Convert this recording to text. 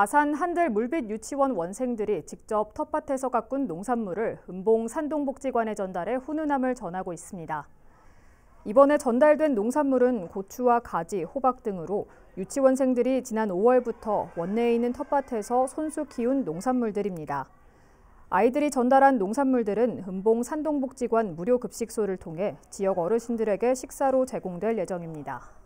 아산 한들 물빛 유치원 원생들이 직접 텃밭에서 가꾼 농산물을 은봉 산동복지관에 전달해 훈훈함을 전하고 있습니다. 이번에 전달된 농산물은 고추와 가지, 호박 등으로 유치원생들이 지난 5월부터 원내에 있는 텃밭에서 손수 키운 농산물들입니다. 아이들이 전달한 농산물들은 은봉 산동복지관 무료 급식소를 통해 지역 어르신들에게 식사로 제공될 예정입니다.